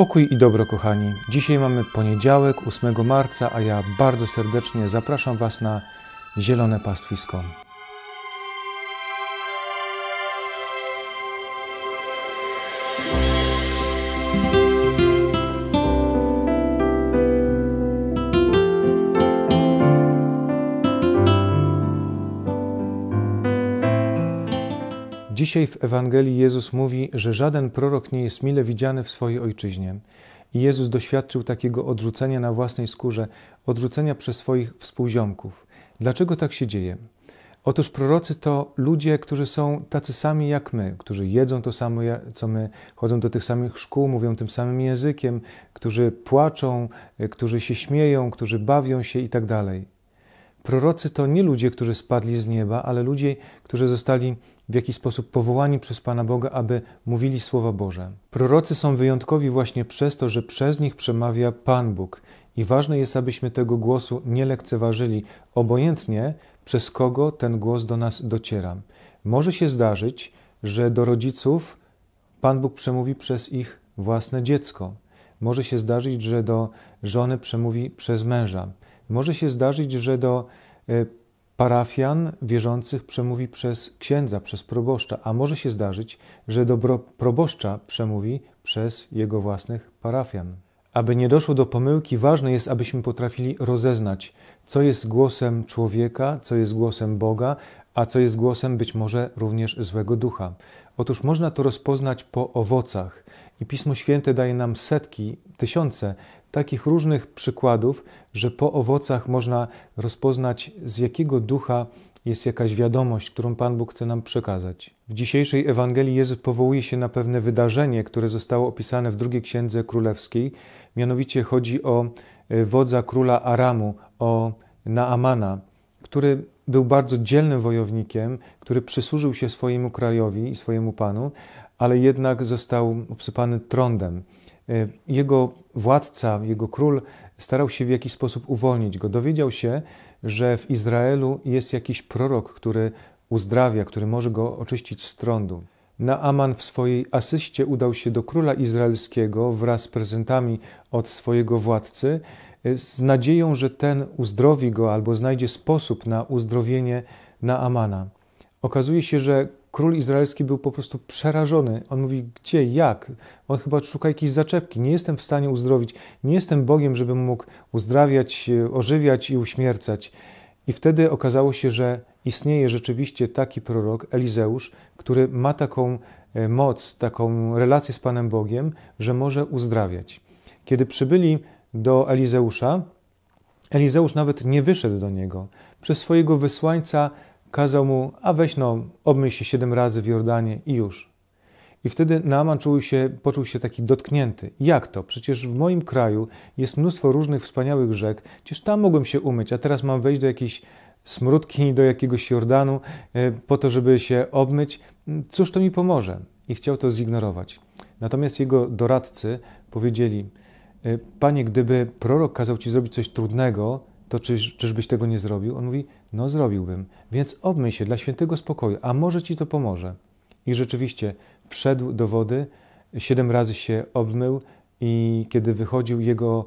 Pokój i dobro, kochani. Dzisiaj mamy poniedziałek, 8 marca, a ja bardzo serdecznie zapraszam Was na Zielone Pastwisko. thank Dzisiaj w Ewangelii Jezus mówi, że żaden prorok nie jest mile widziany w swojej ojczyźnie. I Jezus doświadczył takiego odrzucenia na własnej skórze, odrzucenia przez swoich współziomków. Dlaczego tak się dzieje? Otóż prorocy to ludzie, którzy są tacy sami jak my, którzy jedzą to samo co my, chodzą do tych samych szkół, mówią tym samym językiem, którzy płaczą, y, którzy się śmieją, którzy bawią się i tak dalej. Prorocy to nie ludzie, którzy spadli z nieba, ale ludzie, którzy zostali w jakiś sposób powołani przez Pana Boga, aby mówili słowa Boże. Prorocy są wyjątkowi właśnie przez to, że przez nich przemawia Pan Bóg. I ważne jest, abyśmy tego głosu nie lekceważyli, obojętnie przez kogo ten głos do nas dociera. Może się zdarzyć, że do rodziców Pan Bóg przemówi przez ich własne dziecko. Może się zdarzyć, że do żony przemówi przez męża. Może się zdarzyć, że do e, parafian wierzących przemówi przez księdza, przez proboszcza, a może się zdarzyć, że do proboszcza przemówi przez jego własnych parafian. Aby nie doszło do pomyłki, ważne jest, abyśmy potrafili rozeznać, co jest głosem człowieka, co jest głosem Boga, a co jest głosem być może również złego ducha. Otóż można to rozpoznać po owocach. I Pismo Święte daje nam setki, tysiące takich różnych przykładów, że po owocach można rozpoznać, z jakiego ducha jest jakaś wiadomość, którą Pan Bóg chce nam przekazać. W dzisiejszej Ewangelii Jezus powołuje się na pewne wydarzenie, które zostało opisane w drugiej księdze królewskiej. Mianowicie chodzi o e, wodza króla Aramu, o Naamana, który był bardzo dzielnym wojownikiem, który przysłużył się swojemu krajowi i swojemu panu, ale jednak został obsypany trądem. E, jego władca, jego król starał się w jakiś sposób uwolnić go. Dowiedział się, że w Izraelu jest jakiś prorok, który uzdrawia, który może go oczyścić z trądu. Naaman w swojej asyście udał się do króla izraelskiego wraz z prezentami od swojego władcy z nadzieją, że ten uzdrowi go albo znajdzie sposób na uzdrowienie Naamana. Okazuje się, że król izraelski był po prostu przerażony. On mówi, gdzie, jak? On chyba szuka jakiejś zaczepki. Nie jestem w stanie uzdrowić. Nie jestem Bogiem, żebym mógł uzdrawiać, e, ożywiać i uśmiercać. I wtedy okazało się, że istnieje rzeczywiście taki prorok, Elizeusz, który ma taką e, moc, taką relację z Panem Bogiem, że może uzdrawiać. Kiedy przybyli do Elizeusza, Elizeusz nawet nie wyszedł do niego. Przez swojego wysłańca kazał mu, a weź no, obmyj się siedem razy w Jordanie i już. I wtedy Naaman czuł się, poczuł się taki dotknięty. Jak to? Przecież w moim kraju jest mnóstwo różnych wspaniałych rzek, przecież tam mogłem się umyć, a teraz mam wejść do jakiejś smródki, do jakiegoś Jordanu e, po to, żeby się obmyć. Cóż to mi pomoże? I chciał to zignorować. Natomiast jego doradcy powiedzieli, Y, panie, gdyby prorok kazał ci zrobić coś trudnego, to czyżbyś tego nie zrobił? On mówi, no zrobiłbym, więc obmyj się dla świętego spokoju, a może ci to pomoże. I rzeczywiście wszedł do wody, siedem razy się obmył i kiedy wychodził, jego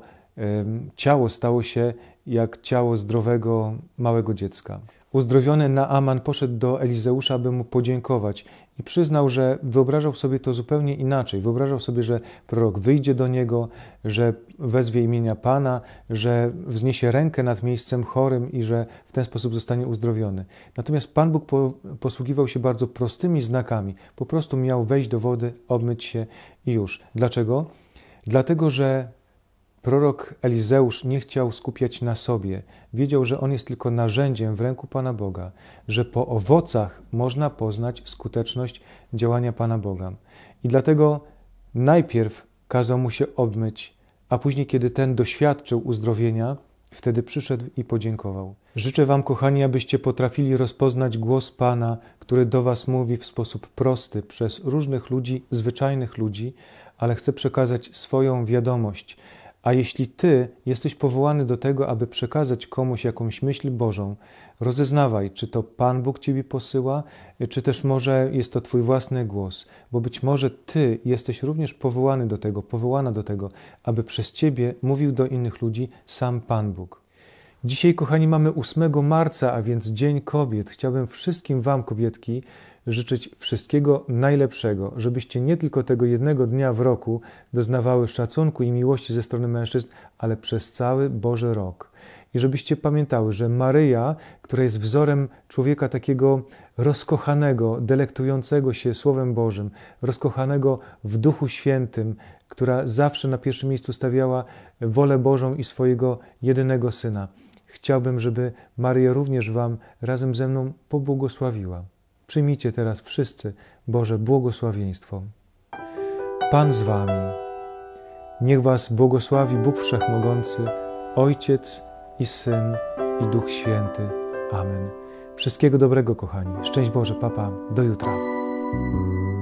ciało stało się jak ciało zdrowego małego dziecka. Uzdrowiony Naaman poszedł do Elizeusza, aby mu podziękować i przyznał, że wyobrażał sobie to zupełnie inaczej. Wyobrażał sobie, że prorok wyjdzie do niego, że wezwie imienia Pana, że wzniesie rękę nad miejscem chorym i że w ten sposób zostanie uzdrowiony. Natomiast Pan Bóg posługiwał się bardzo prostymi znakami. Po prostu miał wejść do wody, obmyć się i już. Dlaczego? Dlatego, że Prorok Elizeusz nie chciał skupiać na sobie. Wiedział, że on jest tylko narzędziem w ręku Pana Boga, że po owocach można poznać skuteczność działania Pana Boga. I dlatego najpierw kazał mu się obmyć, a później, kiedy ten doświadczył uzdrowienia, wtedy przyszedł i podziękował. Życzę Wam, kochani, abyście potrafili rozpoznać głos Pana, który do Was mówi w sposób prosty przez różnych ludzi, zwyczajnych ludzi, ale chce przekazać swoją wiadomość a jeśli Ty jesteś powołany do tego, aby przekazać komuś jakąś myśl Bożą, rozeznawaj, czy to Pan Bóg Ciebie posyła, czy też może jest to Twój własny głos, bo być może Ty jesteś również powołany do tego, powołana do tego, aby przez Ciebie mówił do innych ludzi sam Pan Bóg. Dzisiaj, kochani, mamy 8 marca, a więc Dzień Kobiet. Chciałbym wszystkim Wam, kobietki, życzyć wszystkiego najlepszego, żebyście nie tylko tego jednego dnia w roku doznawały szacunku i miłości ze strony mężczyzn, ale przez cały Boży rok. I żebyście pamiętały, że Maryja, która jest wzorem człowieka takiego rozkochanego, delektującego się Słowem Bożym, rozkochanego w Duchu Świętym, która zawsze na pierwszym miejscu stawiała wolę Bożą i swojego jedynego syna. Chciałbym, żeby Maryja również Wam razem ze mną pobłogosławiła. Przyjmijcie teraz wszyscy Boże błogosławieństwo. Pan z Wami. Niech Was błogosławi Bóg Wszechmogący, Ojciec i Syn i Duch Święty. Amen. Wszystkiego dobrego, kochani. Szczęść Boże, papa. Do jutra.